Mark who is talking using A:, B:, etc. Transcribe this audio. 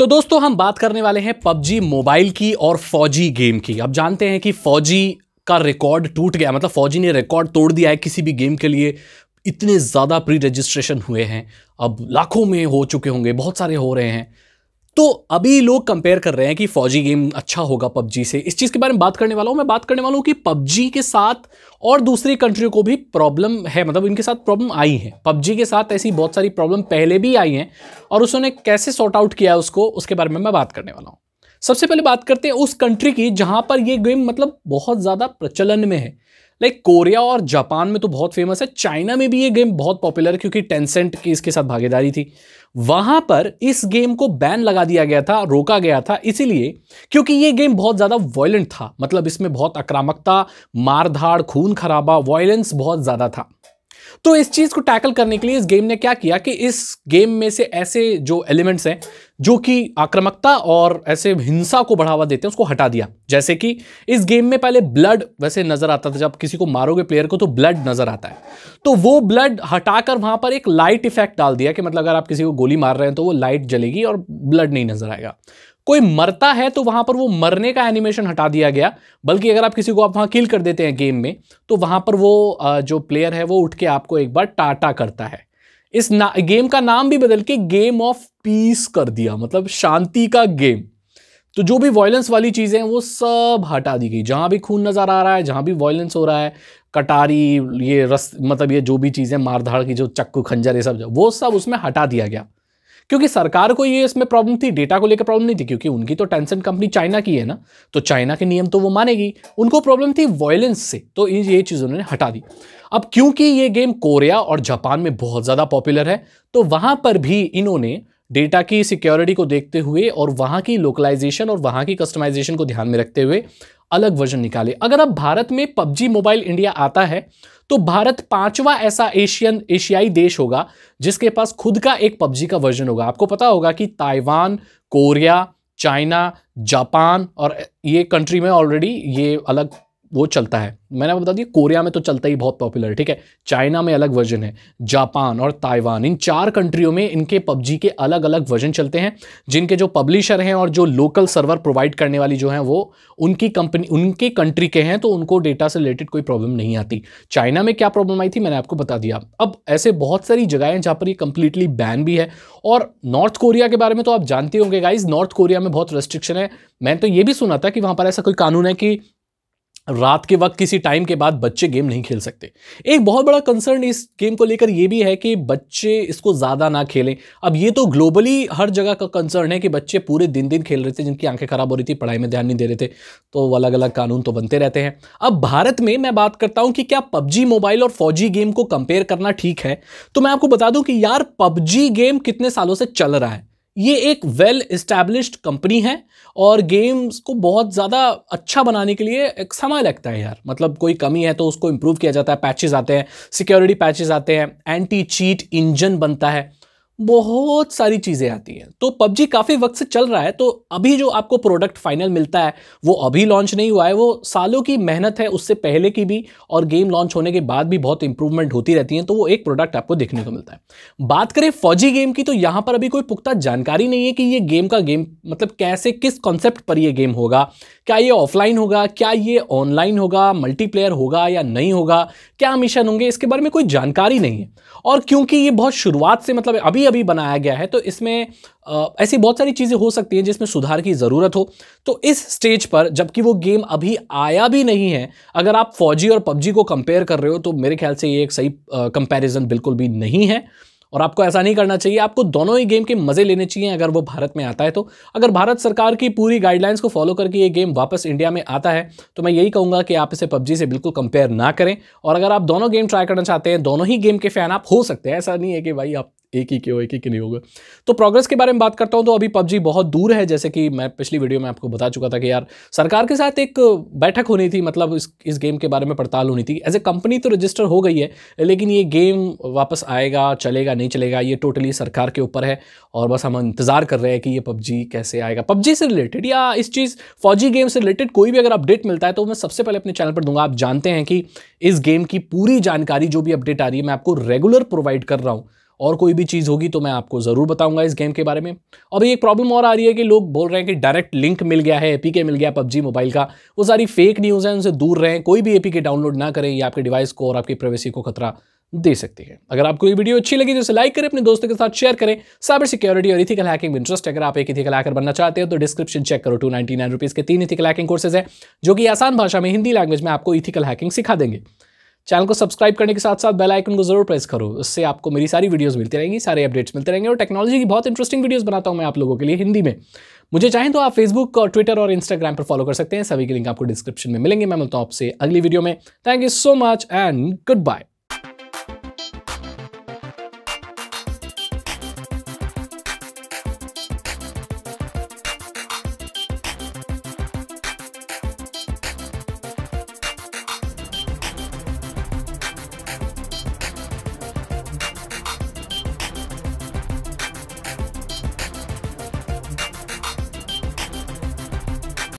A: तो दोस्तों हम बात करने वाले हैं पबजी मोबाइल की और फौजी गेम की अब जानते हैं कि फौजी का रिकॉर्ड टूट गया मतलब फौजी ने रिकॉर्ड तोड़ दिया है किसी भी गेम के लिए इतने ज़्यादा प्री रजिस्ट्रेशन हुए हैं अब लाखों में हो चुके होंगे बहुत सारे हो रहे हैं तो अभी लोग कंपेयर कर रहे हैं कि फौजी गेम अच्छा होगा पबजी से इस चीज़ के बारे में बात करने वाला हूँ मैं बात करने वाला हूँ कि पबजी के साथ और दूसरी कंट्रियों को भी प्रॉब्लम है मतलब इनके साथ प्रॉब्लम आई है पबजी के साथ ऐसी बहुत सारी प्रॉब्लम पहले भी आई हैं और उसने कैसे सॉर्ट आउट किया है उसको उसके बारे में मैं बात करने वाला हूँ सबसे पहले बात करते हैं उस कंट्री की जहाँ पर ये गेम मतलब बहुत ज़्यादा प्रचलन में है लाइक कोरिया और जापान में तो बहुत फेमस है चाइना में भी ये गेम बहुत पॉपुलर है क्योंकि टेंसेंट की इसके साथ भागीदारी थी वहां पर इस गेम को बैन लगा दिया गया था रोका गया था इसीलिए क्योंकि ये गेम बहुत ज़्यादा वॉयलेंट था मतलब इसमें बहुत आक्रामकता मारधाड़ खून खराबा वॉयलेंस बहुत ज़्यादा था तो इस चीज़ को टैकल करने के लिए इस गेम ने क्या किया कि इस गेम में से ऐसे जो एलिमेंट्स हैं जो कि आक्रामकता और ऐसे हिंसा को बढ़ावा देते हैं उसको हटा दिया जैसे कि इस गेम में पहले ब्लड वैसे नज़र आता था जब किसी को मारोगे प्लेयर को तो ब्लड नज़र आता है तो वो ब्लड हटाकर वहां पर एक लाइट इफेक्ट डाल दिया कि मतलब अगर आप किसी को गोली मार रहे हैं तो वो लाइट जलेगी और ब्लड नहीं नज़र आएगा कोई मरता है तो वहां पर वो मरने का एनिमेशन हटा दिया गया बल्कि अगर आप किसी को आप वहां किल कर देते हैं गेम में तो वहां पर वो जो प्लेयर है वो उठ के आपको एक बार टाटा करता है इस ना, गेम का नाम भी बदल के गेम ऑफ पीस कर दिया मतलब शांति का गेम तो जो भी वॉयलेंस वाली चीज़ें हैं वो सब हटा दी गई जहाँ भी खून नज़र आ रहा है जहां भी वॉयलेंस हो रहा है कटारी ये रस मतलब ये जो भी चीज़ें मारधाड़ की जो चक्कू खंजर ये सब वो सब उसमें हटा दिया गया क्योंकि सरकार को ये इसमें प्रॉब्लम थी डेटा को लेकर प्रॉब्लम नहीं थी क्योंकि उनकी तो टेंशन कंपनी चाइना की है ना तो चाइना के नियम तो वो मानेगी उनको प्रॉब्लम थी वॉयलेंस से तो ये चीज़ उन्होंने हटा दी अब क्योंकि ये गेम कोरिया और जापान में बहुत ज़्यादा पॉपुलर है तो वहाँ पर भी इन्होंने डेटा की सिक्योरिटी को देखते हुए और वहाँ की लोकलाइजेशन और वहाँ की कस्टमाइजेशन को ध्यान में रखते हुए अलग वर्जन निकाले अगर अब भारत में पबजी मोबाइल इंडिया आता है तो भारत पांचवा ऐसा एशियन एशियाई देश होगा जिसके पास खुद का एक पबजी का वर्जन होगा आपको पता होगा कि ताइवान कोरिया चाइना जापान और ये कंट्री में ऑलरेडी ये अलग वो चलता है मैंने आपको बता दिया कोरिया में तो चलता ही बहुत पॉपुलर है ठीक है चाइना में अलग वर्जन है जापान और ताइवान इन चार कंट्रियों में इनके पबजी के अलग अलग वर्जन चलते हैं जिनके जो पब्लिशर हैं और जो लोकल सर्वर प्रोवाइड करने वाली जो हैं वो उनकी कंपनी उनके कंट्री के हैं तो उनको डेटा से रिलेटेड कोई प्रॉब्लम नहीं आती चाइना में क्या प्रॉब्लम आई थी मैंने आपको बता दिया अब ऐसे बहुत सारी जगह हैं जहाँ पर ये कंप्लीटली बैन भी है और नॉर्थ कोरिया के बारे में तो आप जानते होंगे गाइज नॉर्थ कोरिया में बहुत रेस्ट्रिक्शन है मैंने तो ये भी सुना था कि वहाँ पर ऐसा कोई कानून है कि रात के वक्त किसी टाइम के बाद बच्चे गेम नहीं खेल सकते एक बहुत बड़ा कंसर्न इस गेम को लेकर यह भी है कि बच्चे इसको ज़्यादा ना खेलें अब ये तो ग्लोबली हर जगह का कंसर्न है कि बच्चे पूरे दिन दिन खेल रहे थे जिनकी आंखें ख़राब हो रही थी पढ़ाई में ध्यान नहीं दे रहे थे तो अलग अलग कानून तो बनते रहते हैं अब भारत में मैं बात करता हूँ कि क्या पबजी मोबाइल और फौजी गेम को कंपेयर करना ठीक है तो मैं आपको बता दूँ कि यार पबजी गेम कितने सालों से चल रहा है ये एक वेल इस्टेब्लिश्ड कंपनी है और गेम्स को बहुत ज़्यादा अच्छा बनाने के लिए एक समय लगता है यार मतलब कोई कमी है तो उसको इम्प्रूव किया जाता है पैचेज आते हैं सिक्योरिटी पैचेज आते हैं एंटी चीट इंजन बनता है बहुत सारी चीज़ें आती हैं तो पबजी काफ़ी वक्त से चल रहा है तो अभी जो आपको प्रोडक्ट फाइनल मिलता है वो अभी लॉन्च नहीं हुआ है वो सालों की मेहनत है उससे पहले की भी और गेम लॉन्च होने के बाद भी बहुत इंप्रूवमेंट होती रहती है तो वो एक प्रोडक्ट आपको देखने को मिलता है बात करें फौजी गेम की तो यहाँ पर अभी कोई पुख्ता जानकारी नहीं है कि ये गेम का गेम मतलब कैसे किस कॉन्सेप्ट पर यह गेम होगा क्या ये ऑफलाइन होगा क्या ये ऑनलाइन होगा मल्टीप्लेयर होगा या नहीं होगा क्या मिशन होंगे इसके बारे में कोई जानकारी नहीं है और क्योंकि ये बहुत शुरुआत से मतलब अभी अभी बनाया गया है तो इसमें ऐसी बहुत सारी चीज़ें हो सकती हैं जिसमें सुधार की ज़रूरत हो तो इस स्टेज पर जबकि वो गेम अभी आया भी नहीं है अगर आप फौजी और पबजी को कंपेयर कर रहे हो तो मेरे ख्याल से ये एक सही कंपेरिजन बिल्कुल भी नहीं है और आपको ऐसा नहीं करना चाहिए आपको दोनों ही गेम के मज़े लेने चाहिए अगर वो भारत में आता है तो अगर भारत सरकार की पूरी गाइडलाइंस को फॉलो करके ये गेम वापस इंडिया में आता है तो मैं यही कहूँगा कि आप इसे पबजी से बिल्कुल कंपेयर ना करें और अगर आप दोनों गेम ट्राई करना चाहते हैं दोनों ही गेम के फ़ैन आप हो सकते हैं ऐसा नहीं है कि भाई आप एक ही के हो एक ही के नहीं होगा तो प्रोग्रेस के बारे में बात करता हूँ तो अभी पबजी बहुत दूर है जैसे कि मैं पिछली वीडियो में आपको बता चुका था कि यार सरकार के साथ एक बैठक होनी थी मतलब इस इस गेम के बारे में पड़ताल होनी थी एज ए कंपनी तो रजिस्टर हो गई है लेकिन ये गेम वापस आएगा चलेगा नहीं चलेगा ये टोटली सरकार के ऊपर है और बस हम इंतज़ार कर रहे हैं कि ये पबजी कैसे आएगा पबजी से रिलेटेड या इस चीज़ फौजी गेम से रिलेटेड कोई भी अगर अपडेट मिलता है तो मैं सबसे पहले अपने चैनल पर दूंगा आप जानते हैं कि इस गेम की पूरी जानकारी जो भी अपडेट आ रही है मैं आपको रेगुलर प्रोवाइड कर रहा हूँ और कोई भी चीज़ होगी तो मैं आपको ज़रूर बताऊंगा इस गेम के बारे में और एक प्रॉब्लम और आ रही है कि लोग बोल रहे हैं कि डायरेक्ट लिंक मिल गया है एपी के मिल गया पबजी मोबाइल का वो सारी फेक न्यूज़ है उनसे दूर रहें कोई भी एपी के डाउनलोड ना करें ये आपके डिवाइस को और आपकी प्राइवेसी को खतरा दे सकती है अगर आपको ये वीडियो अच्छी लगी तो इसे लाइक करें अपने दोस्तों के साथ शेयर करें साइबर सिक्योरिटी और इथिकल हैकिंग में इंटरेस्ट अगर आप एक इथिकल हैकर बनना चाहते हो तो डिस्क्रिप्शन चेक करो टू नाइनटी नाइन रुपीज़ के तीन इथिकल हैकिंग कोर्सेज है जो कि आसान भाषा में हिंदी लैंग्वेज में आपको इथिकल हैकिंग सिखा देंगे चैनल को सब्सक्राइब करने के साथ साथ बेल आइकन को जरूर प्रेस करो उससे आपको मेरी सारी वीडियोस मिलती रहेंगी सारे अपडेट्स मिलते रहेंगे और टेक्नोलॉजी की बहुत इंटरेस्टिंग वीडियोस बनाता हूँ मैं आप लोगों के लिए हिंदी में मुझे चाहें तो आप फेसबुक और ट्विटर और इंस्टाग्राम पर फॉलो कर सकते हैं सभी के लिंक आपको डिस्क्रिप्शन में मिलेंगे मैं मिलता हूँ आपसे अगली वीडियो में thank you so much and good bye